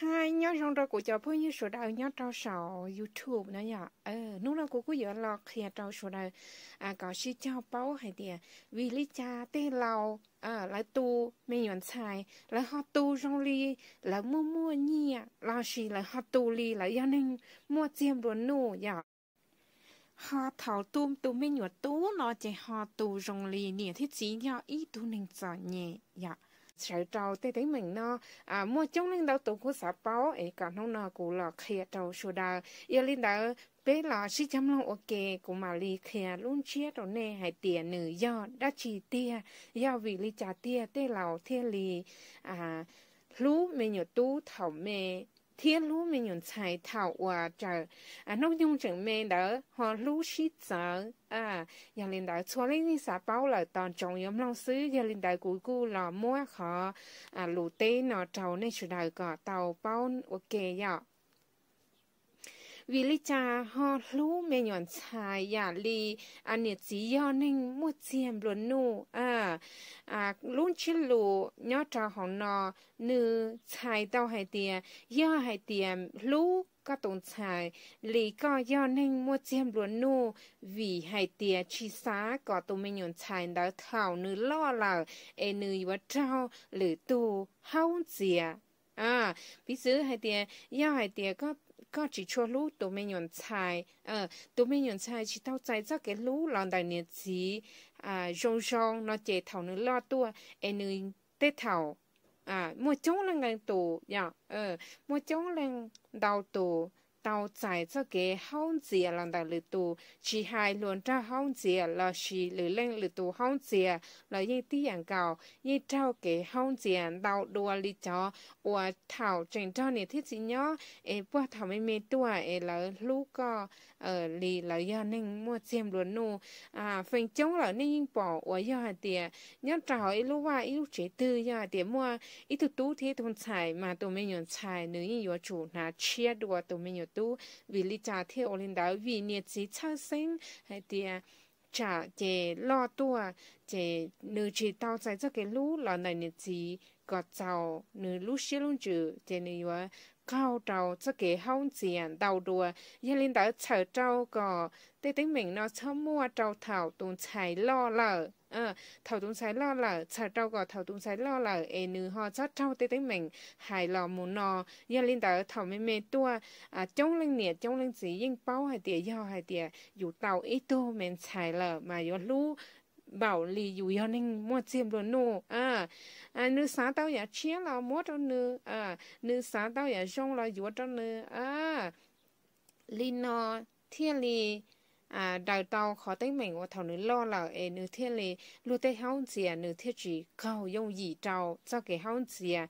hai nhớ trong đó của cho phơi như số đầu nhớ trao sầu youtube nữa nhở ờ lúc nào của cứ giờ lọt khía trao số đầu à có sư chào bao hay tiền vì lý cha tê lâu ờ, à lại tu mẹ nhuận xài lại họ tu rong ly lại mua mua nhi là sư lại họ tu ly lại gia nên mua chiêm luôn nô nhở họ thảo tu tu mẹ nhuận tu nó chỉ họ tu rong ly nè thiết chỉ nhở ý tu ninh sợ nhẹ nhở sợ trâu tê tế mình nó à mua chống lên đầu tụ của xã báo ấy còn không nó cụ là khía trâu sô đà yêu lên đó bé là sĩ chăm lòng ok của mà lì khía luôn chia đầu nè hay tiền nữ do đã chỉ tia do vì lì trả tia tê lào thiên lì à lú mê nhỏ tú thảo mê thiên lú mình nhận chạy thảo và chờ à nông dân chuẩn minh đỡ họ lú sĩ chờ à nhà linh đại cho lên đi xã bao là toàn trọng nhóm long sứ nhà linh đại cuối cu là mua họ, à lũ tê nó trầu nên sự đại cả tàu bao ok vậy dạ vì lý cha ho lú mẹ nhọn xài giả lì à nhiệt chỉ do mua xiêm luôn nụ à à luôn chỉ lù nhớ trò hòn nọ nữ xài tao hay tiền do hay tiền lú có tồn tại lý có do nên mua chim luôn nu vì hai tia chi xá có tụ mình nhọn chạy đã thảo nữ lo là e nữ và trao lử tu hao dìa à ví dụ hay tiền yêu hay tiền có có chỉ cho lũ tụi mình nhận 菜，呃，tụi mình nhận 菜 chỉ tao chạy ra cái lũ làm đại nhiệt gì à rong rong nó chạy thầu nó lo tua em nữ tết thầu à mua chống lên ngang tù dạ ờ mua chống lên đầu tù เ在้า行业人的้头，只还轮到行业了是里领里头行业了一点高，一到给行业到多里头，我头整到你ที่จริงเ่าะเออพวกเ่าไม่มีตัวเออแล้วลูกก็เออลีแล้วยานึ่งมั่วเจียมล้วนนูอ่าฟิงจ้องแล่วนี่ยิ่งปอว่ายาเตียยอดเจ้าไอ้ลูกว่าไอ้ลูกเจตือยาเตียมั่วไอ้ตุ๊ตู้ที่ทนใช่มาตัวไม่หยุดใช่หนึ่งยิ่งอยู่จูนาเชียดัวตัวไม่หยุด tu vì lý cha thế ô lên đó vì nhiệt sĩ chân sinh hay thì cha à, chế lo tu à chế nữ chỉ tao sai cho cái lũ là này nhiệt sĩ có cháu nữ lũ xí luôn chứ chế nữ và cao trâu cho cái hông tiền à, đầu đùa như linh đạo chờ trâu có tới tính mình nó cho mua trâu thảo tuần chạy lo lợ ờ thầu tụng sai lo là sợ trâu gọi thầu tung sai lo là e nữ họ sát trâu tới tới mình hài lò mù nò gia linh tờ thầu mê mê tua à trong linh nè trong linh sĩ yên bao hai tìa do hai tìa dù tàu ít tô mình xài lờ mà do lú bảo lì dù do nên mua chiêm đồ nô à à nữ sáng tao nhà chia là mua cho nữ à nữ sáng tao nhà rong là dù cho nữ à linh nò thiên lì à đào tàu khó tới mình và thầu nữ lo là ê nữ thiên lì lu tới hông chìa nữ thiết chỉ cầu dùng dị trào cho cái hông chìa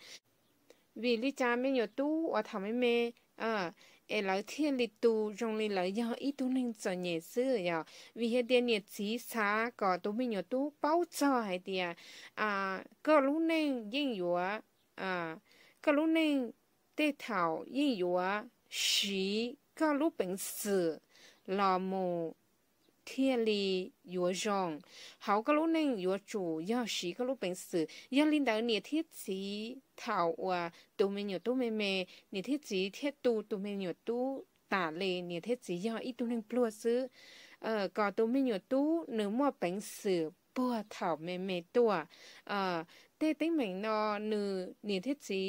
vì lý cha mấy nhiều tu và thầu mẹ mẹ à ê lỡ thiên lì tu trong lì lỡ do ít tu nên cho nhẹ sư nhở vì hiện tiền nhẹ chí xa có tu mấy nhiều tu bao cho hay tiền à có lúc nên yên yếu à có lúc nên tê thảo yên yếu sĩ có lúc bệnh sự ลาโมเทียลียัวจงเขาก็รู้นึ่งยัวจูยาสีก็รู้เป็นสื่อยาลินดาเนียเทียสีเท่าว่าตัวเมียตัวเมเมนี่เทียสีเทียตูตัวเมียตูตาเลเนี่ยทียสียาอีตัวหนึ่งปลัวซื้อเอ่อก็ตัวเมียตูเนื้อมัวเป็นสื่อปัวเทาเมเมตัวเอ่อเต้ติ้งเหม่งนอเนื้อเนี่ยทียสี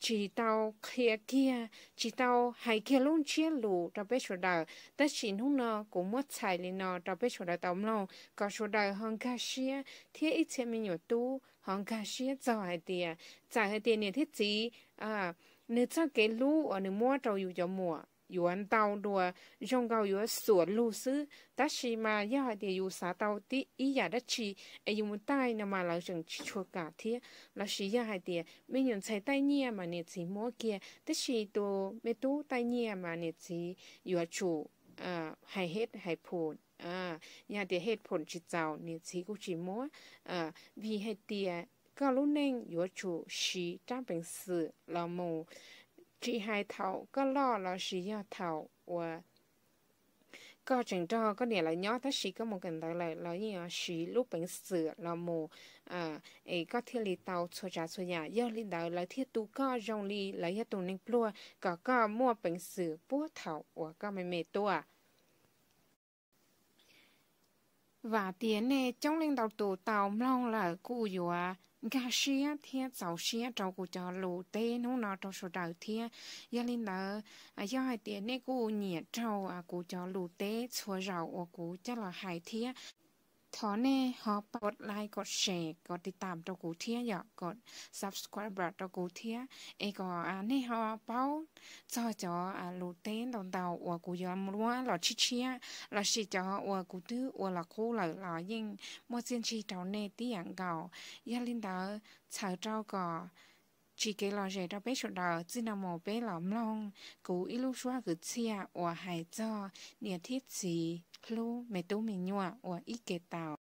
chỉ tao kia kia chỉ tao hay kia luôn chia lù ra bé chỗ đời tất chỉ lúc nó cũng mất tài lên nó ra bé chỗ đời tao lâu có chỗ đời hơn cả xia thế ít xem mình nhiều tu hơn cả xia giàu hay tiền giàu hay tiền này thế gì à nếu cho cái lũ ở nếu mua trâu dù cho mua yuan tàu đùa trong gạo yuan sủa lưu sư ta chỉ mà ya hai để yuan sa tàu tí ý giả đất chi ai yuan tai nằm mà là chẳng chua cả thế là chỉ ya hai để mấy nhân sai tai nhia mà nè chỉ mua kia ta chỉ đồ mấy tu tai nhia mà nè chỉ yuan chủ à hay hết hay phồn à ya để hết phồn chỉ giàu nè uh, chỉ cũng chỉ mua à vì hai lúc chủ chỉ sự để ก็รู้เน่งอยู่ชูชีจ้างเป็นสื่อเราโม chị hai thầu có lo là sĩ do thầu và có chừng cho có nghĩa là nhỏ tất sĩ có một cần đó lại là như là sĩ lúc bệnh sửa là mù à ấy có thiết lý tàu cho trả cho nhà do lý đó là thiết tu có rong lý là hết tu ninh plua có có mua bệnh sửa búa thầu và có mẹ mẹ tua và tiếng này trong linh đầu tù tàu mong là cụ dù à gà xia thiên cháu xia cháu của cho lù tê nó nó cháu số đầu thiên gia linh à, do hai tiền này cô nhẹ cháu à của cho lù tê chúa rau của cho là hai thiên thó nè họ gọt like gọt share gọt đi tạm cho cụ thia dạ subscribe cho cụ thia e có à nè họ bao cho cho à tên đồng đầu và cụ giờ mua là chi chia là chỉ cho và cụ thứ và là cô là là nhưng mua xin chi cháu nè tí dạng gạo gia linh đó chờ cháu gọt chỉ cái lò rẻ đó bé chỗ đó chỉ là một bé lỏm long cú ít lúc xóa cứ chia ủa hải cho nhà thiết gì lu mẹ tú mình nhua ủa ít kẹt tàu